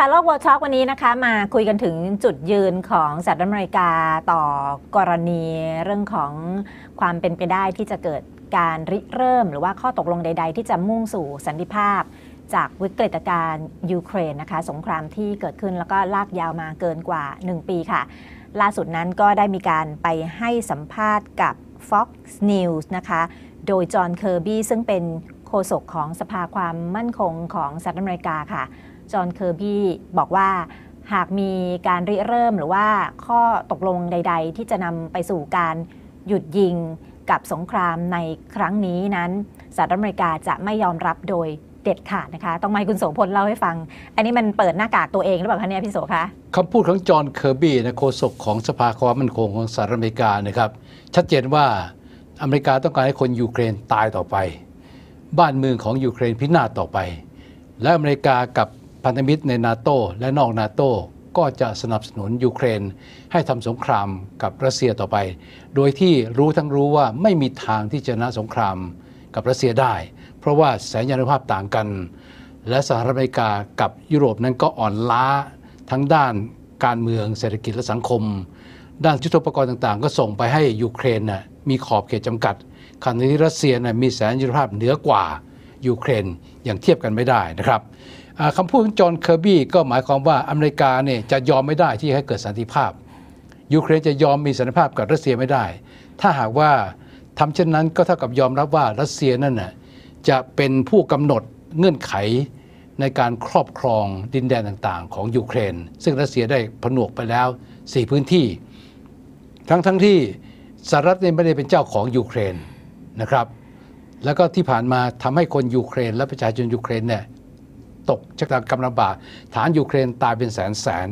ค่ะโลกวอลช็อกวันนี้นะคะมาคุยกันถึงจุดยืนของสหรัฐอเมริกาต่อกรณีเรื่องของความเป็นไปได้ที่จะเกิดการริเริ่ม หรือว่าข้อตกลงใดๆ ที่จะมุ่งสู่สันติภาพ จากวิกฤตการณ์ยูเครนนะคะ สงครามที่เกิดขึ้นแล้วก็ลากยาวมาเกินกว่า 1 ปีค่ะ ล่าสุดนั้นก็ได้มีการไปให้สัมภาษณ์กับ Fox News นะคะโดยจอห์นเคอร์บี้ซึ่งเป็นโฆษกของสภาความมั่นคงของสหรัฐอเมริกาค่ะจอห์นเคอร์บี้บอกว่าหากมีการริเริ่มหรือว่าข้อตกลงใด ๆ ที่จะนำไปสู่การหยุดยิงกับสงครามในครั้งนี้นั้นสหรัฐอเมริกาจะไม่ยอมรับโดยเด็ดขาดนะคะต้องมาคุณโสพลเล่าให้ฟัง อันนี้มันเปิดหน้ากากตัวเองหรือเปล่าคะเนี่ยพี่โสคะคำพูดของจอห์นเคอร์บี้นะโฆษกของสภาความมั่นคงของสหรัฐอเมริกานะครับ ชัดเจนว่าอเมริกาต้องการให้คนยูเครนตายต่อไป บ้านเมืองของยูเครนพินาศต่อไป และอเมริกากับพันธมิตรในนาโตและนอกนาโตก็จะสนับสนุน ยูเครนให้ทำสงครามกับรัสเซียต่อไป โดยที่รู้ทั้งรู้ว่าไม่มีทางที่จะชนะสงครามกับรัสเซียได้ เพราะว่าแสนยานุภาพต่างกัน และสหรัฐอเมริกา กับยุโรปนั้นก็อ่อนล้าทั้งด้านการเมืองเศรษฐกิจและสังคม ด้านยุทธปกรณ์ต่างๆ ก็ส่งไปให้ยูเครนนะมีขอบเขตจำกัดขณะที่รัสเซียน่ะมีแสนยานุภาพเหนือกว่ายูเครนอย่างเทียบกันไม่ได้นะครับคำพูดของจอห์นเคอร์บี้ก็หมายความว่าอเมริกาเนี่ยจะยอมไม่ได้ที่ให้เกิดสันติภาพ ยูเครนจะยอมมีสันติภาพกับรัสเซียไม่ได้ ถ้าหากว่าทำเช่นนั้นก็เท่ากับยอมรับว่ารัสเซียนั่นน่ะจะเป็นผู้กำหนดเงื่อนไขในการครอบครองดินแดนต่างๆ ของยูเครน ซึ่งรัสเซียได้ผนวกไปแล้ว 4 พื้นที่ ทั้งๆทที่สหรัฐไม่ได้เป็นเจ้าของยูเครนนะครับ แล้วก็ที่ผ่านมาทำให้คนยูเครนและประชาชนยูเครนเนี่ยตกจากกำลังบาดฐานยูเครนตายเป็นแสนแสน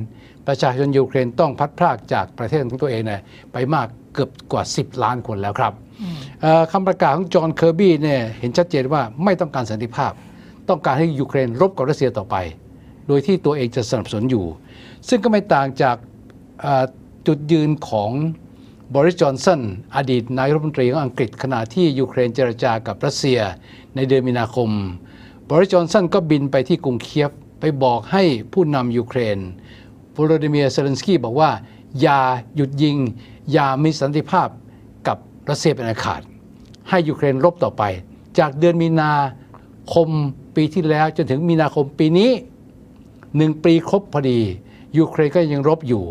ประชาชนยูเครนต้องพัดพรากจากประเทศของตัวเองเนี่ยไปมากเกือบกว่า 10 ล้านคนแล้วครับคำประกาศของจอห์นเคอร์บี้เนี่ยเห็นชัดเจนว่าไม่ต้องการสันติภาพ ต้องการให้ยูเครนรบกับรัสเซียต่อไป โดยที่ตัวเองจะสนับสนุนอยู่ ซึ่งก็ไม่ต่างจากจุดยืนของบริจอนสันอดีตนายรัฐมนตรีของอังกฤษขณะที่ยูเครนเจรจากับรัสเซีย ในเดือนมีนาคมบริจอนสันก็บินไปที่กรุงเคียฟ ไปบอกให้ผู้นำยูเครนโวโรดิเมียเซเลนสกี้บอกว่า อย่าหยุดยิง อย่ามีสันติภาพกับรัสเซียเป็นอาขาดให้ยูเครนรบต่อไป จากเดือนมีนาคมปีที่แล้วจนถึงมีนาคมปีนี้หนึ่งปีครบพอดี ยูเครนก็ยังรบอยู่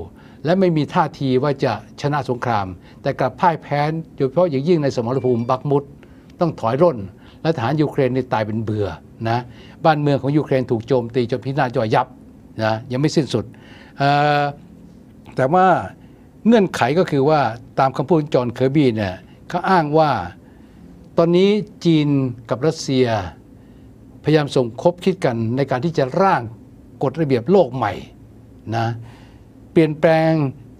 และไม่มีท่าทีว่าจะชนะสงคราม แต่กลับพ่ายแพ้โดยเฉพาะอย่างยิ่งในสมรภูมิบักมุดต้องถอยร่นและทหารยูเครนนี่ตายเป็นเบื่อนะบ้านเมืองของยูเครนถูกโจมตีจนพินาศจ่อยยับนะยังไม่สิ้นสุด แต่ว่าเงื่อนไขก็คือว่าตามคำพูดจอห์นเคอร์บี้เนี่ยเขาอ้างว่าตอนนี้จีนกับรัสเซีย พยายามส่งคบคิดกันในการที่จะร่างกฎระเบียบโลกใหม่นะเปลี่ยนแปลง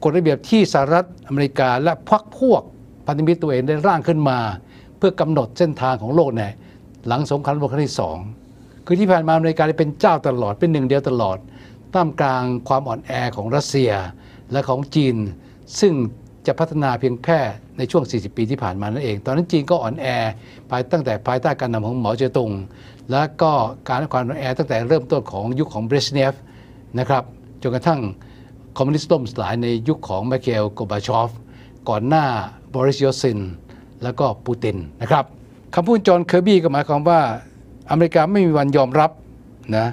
กฎระเบียบที่สหรัฐอเมริกา และพรรคพวกพันธมิตรตัวเองได้ร่างขึ้นมาเพื่อกำหนดเส้นทางของโลกในหลังสงครามโลกครั้งที่สองคือที่ผ่านมาอเมริกาเป็นเจ้าตลอดเป็นหนึ่งเดียวตลอดต่ามกลางความอ่อนแอของรัสเซียและของจีนซึ่งจะพัฒนาเพียงแค่ในช่วง 40 ปีที่ผ่านมานั่นเอง ตอนนั้นจีนก็อ่อนแอภายตั้งแต่ภายใต้การนำของหมอเจ๋อตงและก็การความอ่อนแอตั้งแต่เริ่มต้นของยุคของเบรชเนฟนะครับจนกระทั่งคอมมิวนิสต์ล่มสลายในยุคของมมเคลโกบาชอฟก่อนหน้าบริสโยซินแล้วก็ปูตินนะครับคำพูดจอห์นเคอร์บี้ก็หมายความว่า อเมริกาไม่มีวันยอมรับนะ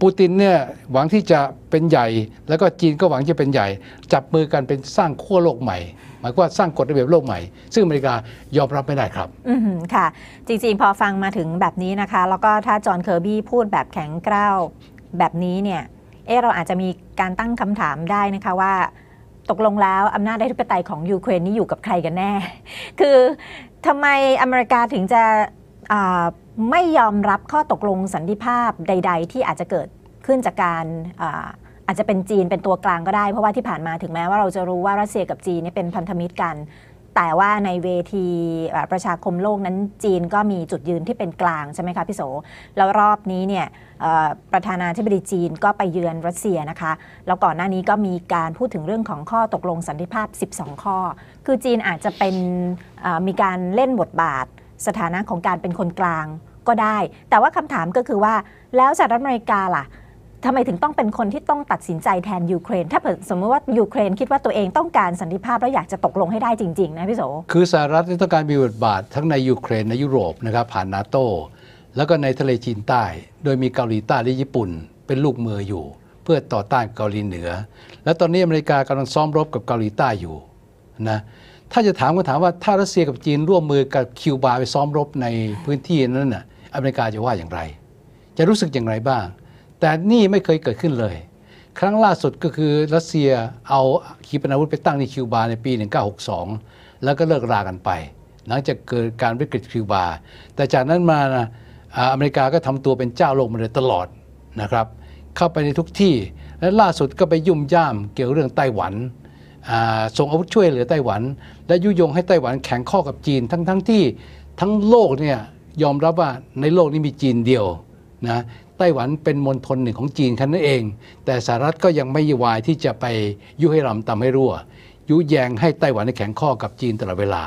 ปูตินเนี่ยหวังที่จะเป็นใหญ่ แล้วก็จีนก็หวังจะเป็นใหญ่ จับมือกันเป็นสร้างขั้วโลกใหม่ หมายว่าสร้างกฎระเบียบโลกใหม่ ซึ่งอเมริกายอมรับไม่ได้ครับอืมค่ะจริงๆพอฟังมาถึงแบบนี้นะคะ แล้วก็ถ้าจอห์นเคอร์บี้พูดแบบแข็งกร้าวแบบนี้เนี่ยเออเราอาจจะมีการตั้งคำถามได้นะคะว่าตกลงแล้ว อำนาจอธิปไตยของยูเครนนี่อยู่กับใครกันแน่ คือทำไมอเมริกาถึงจะไม่ยอมรับข้อตกลงสันติภาพใดๆ ที่อาจจะเกิดขึ้นจากการอาจจะเป็นจีนเป็นตัวกลางก็ได้ เพราะว่าที่ผ่านมาถึงแม้ว่าเราจะรู้ว่ารัสเซียกับจีนนี่เป็นพันธมิตรกันแต่ว่าในเวทีประชาคมโลกนั้นจีนก็มีจุดยืนที่เป็นกลาง ใช่ไหมคะพี่โส แล้วรอบนี้เนี่ยประธานาธิบดีจีนก็ไปเยือนรัสเซียนะคะ แล้วก่อนหน้านี้ก็มีการพูดถึงเรื่องของข้อตกลงสันติภาพ 12 ข้อ คือจีนอาจจะเป็นมีการเล่นบทบาทสถานะของการเป็นคนกลางก็ได้ แต่ว่าคำถามก็คือว่าแล้วสหรัฐอเมริกาล่ะทำไมถึงต้องเป็นคนที่ต้องตัดสินใจแทนยูเครนถ้าสมมติว่ายูเครนคิดว่าตัวเองต้องการสันติภาพ แล้วอยากจะตกลงให้ได้จริง ๆ นะพี่โสคือสหรัฐต้องการมีบทบาททั้งในยูเครน ในยุโรปนะครับ ผ่านนาโตแล้วก็ในทะเลจีนใต้ โดยมีเกาหลีใต้และญี่ปุ่นเป็นลูกมืออยู่ เพื่อต่อต้านเกาหลีเหนือ และตอนนี้อเมริกากำลังซ้อมรบกับเกาหลีใต้อยู่นะถ้าจะถามก็ถามว่าถ้ารัสเซียกับจีนร่วมมือกับคิวบาไปซ้อมรบในพื้นที่นั้นน่ะอเมริกาจะว่าอย่างไร จะรู้สึกอย่างไรบ้างแต่นี่ไม่เคยเกิดขึ้นเลย ครั้งล่าสุดก็คือรัสเซียเอาขีปนาวุธไปตั้งในคิวบา ในปี 1962 แล้วก็เลิกรากันไปหลังจากเกิดการวิกฤตคิวบา แต่จากนั้นมานะอเมริกาก็ทำตัวเป็นเจ้าโลกมาโดยตลอดนะครับ เข้าไปในทุกที่และล่าสุดก็ไปยุ่มย่ามเกี่ยวเรื่องไต้หวัน ส่งอาวุธช่วยเหลือไต้หวัน และยุยงให้ไต้หวันแข่งข้อกับจีนทั้งๆทที่ทั้งโลกเนี่ยยอมรับว่าในโลกนี้มีจีนเดียวนะไต้หวัน เป็นมณฑลหนึ่งของจีนแค่นั้นเอง แต่สหรัฐก็ยังไม่ยวายที่จะไปยุให้ลำตำให้รั่วยุแยงให้ไต้หวันแข็งข้อกับจีนตลอดเวลา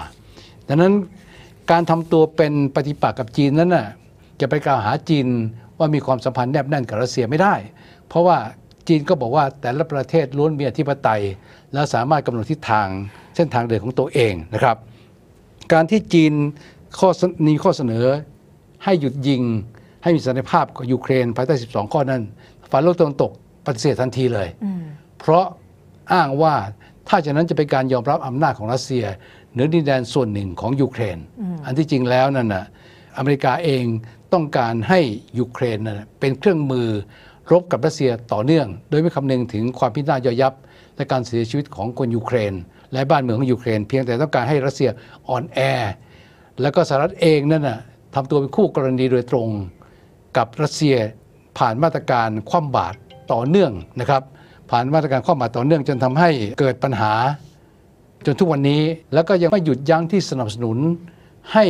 ดังนั้นการทำตัวเป็นปฏิปักษ์กับจีนนั้นน่ะจะไปกล่าวหาจีนว่ามีความสัมพันธ์แนบแน่นกับรัสเซียไม่ได้ เพราะว่าจีนก็บอกว่าแต่ละประเทศล้วนมีอธิปไตย และสามารถกำหนดทิศทางเส้นทางเดินของตัวเองนะครับการที่จีนข้อมีข้อเสนอ ให้หยุดยิงให้มีสันติภาพกับยูเครนภายใต้12 ข้อนั้นฝ่ายโลกตะวันตกปฏิเสธทันทีเลย เพราะอ้างว่าถ้าจากนั้นจะเป็นการยอมรับอำนาจของรัสเซีย เหนือดินแดนส่วนหนึ่งของยูเครน อันที่จริงแล้วนั่นนะอเมริกาเองต้องการให้ ยูเครนนะเป็นเครื่องมือรบกับรัสเซียต่อเนื่อง โดยไม่คำนึงถึงความพินาศย่อยยับและการเสียชีวิตของคนยูเครน และบ้านเมืองของยูเครนเพียงแต่ต้องการให้รัสเซียอ่อนแอแล้วก็สหรัฐเองนั่นนะทำตัวเป็นคู่กรณีโดยตรงกับรัสเซียผ่านมาตรการคว่ำบาตรต่อเนื่องนะครับ ผ่านมาตรการคว่ำบาตรต่อเนื่อง จนทำให้เกิดปัญหาจนทุกวันนี้แล้วก็ยังไม่หยุดยั้งที่สนับสนุนให้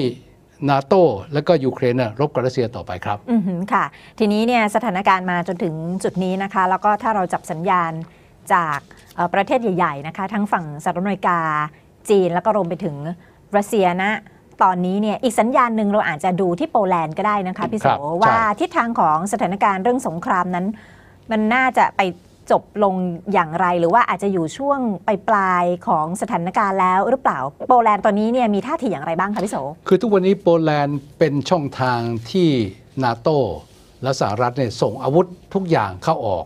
นาโต้และก็ยูเครน รบกับรัสเซียต่อไปครับอืมค่ะ ทีนี้เนี่ยสถานการณ์มาจนถึงจุดนี้นะคะ แล้วก็ถ้าเราจับสัญญาณจากประเทศใหญ่ๆนะคะทั้งฝั่งสหรัฐอเมริกาจีน แล้วก็รวมไปถึงรัสเซียนะตอนนี้เนี่ยอีกสัญญาณหนึ่งเราอาจจะดูที่โปแลนด์ก็ได้นะคะพี่โสคว่าทิศทางของสถานการณ์เรื่องสงครามนั้น มันน่าจะไปจบลงอย่างไรหรือว่าอาจจะอยู่ช่วงไปปลายของสถานการณ์แล้วหรือเปล่าโปแลนด์ตอนนี้เนี่ยมีท่าทีอย่างไรบ้างคะพี่โสคือทุกวันนี้โปแลนด์เป็นช่องทางที่นาโต และสหรัฐเนี่ยส่งอาวุธทุกอย่างเข้าออก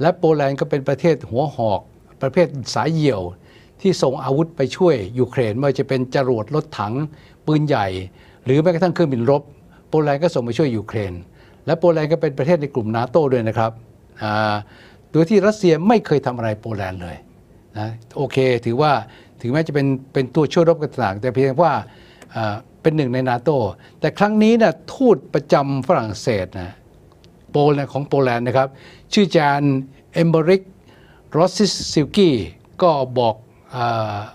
และโปแลนด์ก็เป็นประเทศหัวหอกประเภทสายเหี่ยวที่ส่งอาวุธไปช่วยยูเครนไม่ว่าจะเป็นจรวดรถถังปืนใหญ่ หรือแม้กระทั่งเครื่องบินรบ โปแลนด์ก็ส่งไปช่วยยูเครน และโปแลนด์ก็เป็นประเทศในกลุ่มนาโต้ด้วยนะครับโดยที่รัสเซียไม่เคยทำอะไรโปแลนด์เลยนะโอเค ถือว่าถึงแม้จะเป็นเป็นตัวช่วยรบกันต่าง แต่เพียงว่าเป็นหนึ่งในนาโต้แต่ครั้งนี้นะ่ะทูตประจำฝรั่งเศสนะโปแลนด์ของโปแลนด์นะครับชื่อจานเอมเบริกรอสซิสซิลกี้ก็บอก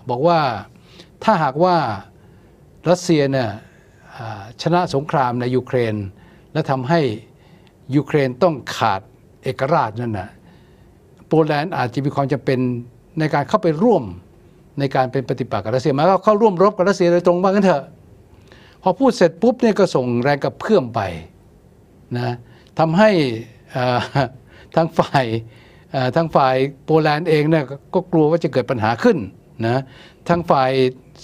บอกว่าถ้าหากว่ารัสเซียเนี่ยชนะสงครามในยูเครน และทำให้ยูเครนต้องขาดเอกราชนั่นนะโปแลนด์อาจจะมีความจำเป็นในการเข้าไปร่วมในการเป็นปฏิปักษ์กับรัสเซียมาเข้าร่วมรบกับรัสเซียโดยตรงบ้างกันเถอะ พอพูดเสร็จปุ๊บเนี่ยก็ส่งแรงกระเพื่อมไปนะทำให้ทางฝ่ายทางฝ่ายโปแลนด์เองเนี่ยก็กลัวว่าจะเกิดปัญหาขึ้นนะทางฝ่าย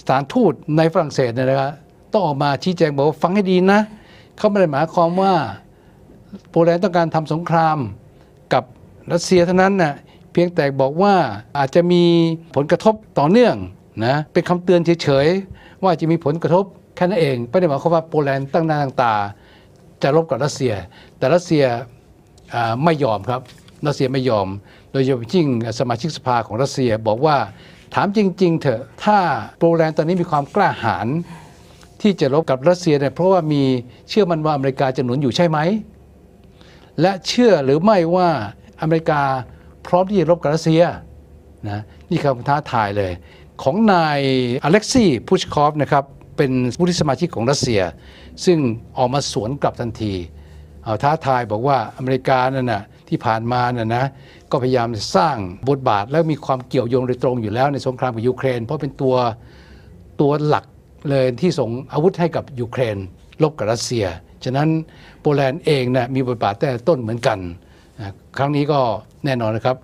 สถานทูตในฝรั่งเศสเนี่ยนะครับต้องออกมาชี้แจงบอกว่าฟังให้ดีนะ เขาไม่ได้หมายความว่าโปแลนด์ต้องการทำสงครามกับรัสเซียเท่านั้นนะ่ะเพียงแต่บอกว่าอาจจะมีผลกระทบต่อเนื่องนะเป็นคำเตือนเฉยๆ ว่าจะมีผลกระทบแค่นั้นเองไม่ได้หมายความว่าโปแลนด์ตั้งหน้าตั้งตา จะรบกับรัสเซียแต่รัสเซียไม่ยอมครับรัสเซียไม่ยอม โดยเฉพาะจริงสมาชิกสภาของรัสเซียบอกว่าถามจริงๆเถอะถ้าโปรแลนด์ตอนนี้มีความกล้าหาญที่จะรบกับรัสเซียเนี่ยเพราะว่ามีเชื่อมันว่าอเมริกาจะหนุนอยู่ใช่ไหม และเชื่อหรือไม่ว่าอเมริกาพร้อมที่จะรบกับรัสเซียนะนี่คือคำท้าทายเลย ของนายอเล็กซี่พุชคอฟนะครับ เป็นผู้ที่สมาชิกของรัสเซียซึ่งออกมาสวนกลับทันทีเอาท้าทายบอกว่าอเมริกานั่นนะที่ผ่านมาน่ยนะก็พยายามสร้างบทบาทแล้วมีความเกี่ยวโยงโดยตรงอยู่แล้วในสงครามกับยูเครน เพราะเป็นตัวตัวหลักเลยที่ส่งอาวุธให้กับยูเครนลบกับรัสเซียฉะนั้นโปแลนด์เองนะมีบทบาทแต่ต้นเหมือนกัน ครั้งนี้ก็แน่นอนนะครับ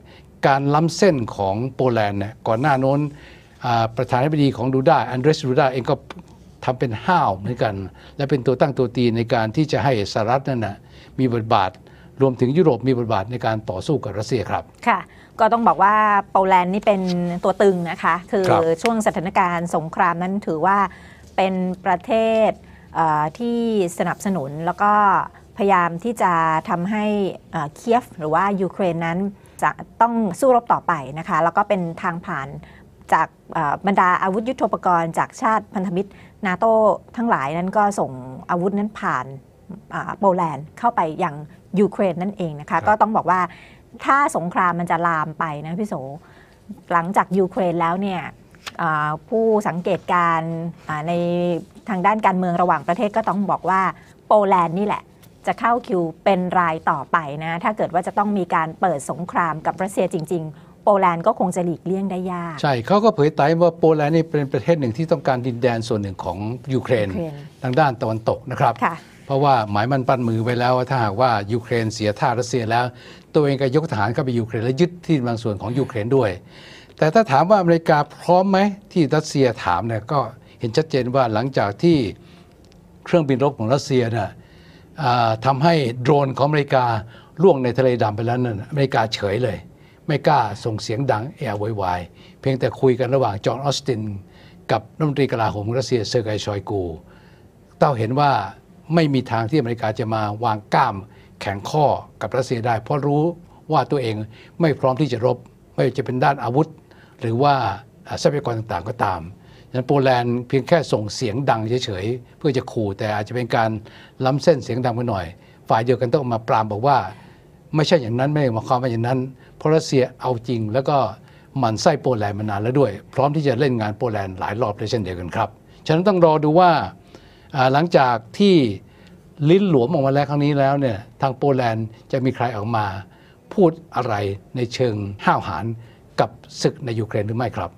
การล้ำเส้นของโปแลนด์นยก่อนหน้าน้นประธานาธิบดีของดูดาอันเดรสดูดาเองก็ทำเป็นห้าวเหมือนกันและเป็นตัวตั้งตัวตีในการที่จะให้สหรัฐนั่นนะมีบทบาทรวมถึงยุโรปมีบทบาทในการต่อสู้กับรัสเซียครับค่ะก็ต้องบอกว่าโปแลนด์นี่เป็นตัวตึงนะคะ คือคช่วงสถานการณ์สงครามนั้นถือว่าเป็นประเทศที่สนับสนุน แล้วก็พยายามที่จะทำให้เคียฟหรือว่ายูเครนนั้นจะต้องสู้รบต่อไปนะคะ แล้วก็เป็นทางผ่านจากบรรดาอาวุธยุโทโธปกรณ์ จากชาติพันธมิตรนาโตทั้งหลายนั้นก็ส่งอาวุธนั้นผ่านโปแลนด์เข้าไปยังยูเครนนั่นเองนะคะก็ต้องบอกว่าถ้าสงครามมันจะลามไปนะพี่โสหลังจากยูเครนแล้วเนี่ยผู้สังเกตการในทางด้านการเมืองระหว่างประเทศก็ต้องบอกว่าโปแลนด์นี่แหละจะเข้าคิวเป็นรายต่อไปนะถ้าเกิดว่าจะต้องมีการเปิดสงครามกับรัสเซียจริงๆ โปแลนด์ก็คงจะหลีกเลี่ยงได้ยาก ใช่เขาก็เผยไต้ว่าโปแลนด์นี่เป็นประเทศหนึ่งที่ต้องการดินแดนส่วนหนึ่งของยูเครนทางด้านตะวันตกนะครับเพราะว่าหมายมันปั้นมือไว้แล้วว่าถ้าหากว่ายูเครนเสียท่ารัสเซียแล้ว ตัวเองก็ยกทหารเข้าไปยูเครนและยึดที่บางส่วนของยูเครนด้วย แต่ถ้าถามว่าอเมริกาพร้อมไหมที่รัสเซียถามเนี่ยก็เห็นชัดเจนว่าหลังจากที่เครื่องบินรบของรัสเซียเนี่ยทำให้โดรนของอเมริกาล่วงในทะเลดำไปแล้วนั่นอเมริกาเฉยเลยไม่กล้าส่งเสียงดังแอร์วายเพียงแต่คุยกันระหว่างจอห์นออสตินกับรัฐมนตรีกลาโหมรัสเซียเซอร์ไกชอยกูเต้าเห็นว่าไม่มีทางที่อเมริกาจะมาวางกล้ามแข็งข้อกับรัสเซียได้ เพราะรู้ว่าตัวเองไม่พร้อมที่จะรบ ไม่จะเป็นด้านอาวุธ หรือว่าทรัพยากรต่างๆก็ตามฉะนั้นโปแลนด์เพียงแค่ส่งเสียงดังเฉยๆเพื่อจะขู่แต่อาจจะเป็นการล้ำเส้นเสียงดังไปหน่อย ฝ่ายเดียวกันต้องมาปรามบอกว่า ไม่ใช่อย่างนั้นไม่ได้มาความว่าอย่างนั้นเพราะรัสเซียเอาจริง แล้วก็หมั่นไส้โปแลนด์มานานแล้วด้วย พร้อมที่จะเล่นงานโปแลนด์หลายรอบเลยเช่นเดียวกันครับฉะนั้นต้องรอดูว่าหลังจากที่ลิ้นหลวมออกมาแล้วครั้งนี้แล้วเนี่ยทางโปแลนด์จะมีใครออกมาพูดอะไรในเชิงห้าวหาญกับศึกในยูเครนหรือไม่ครับ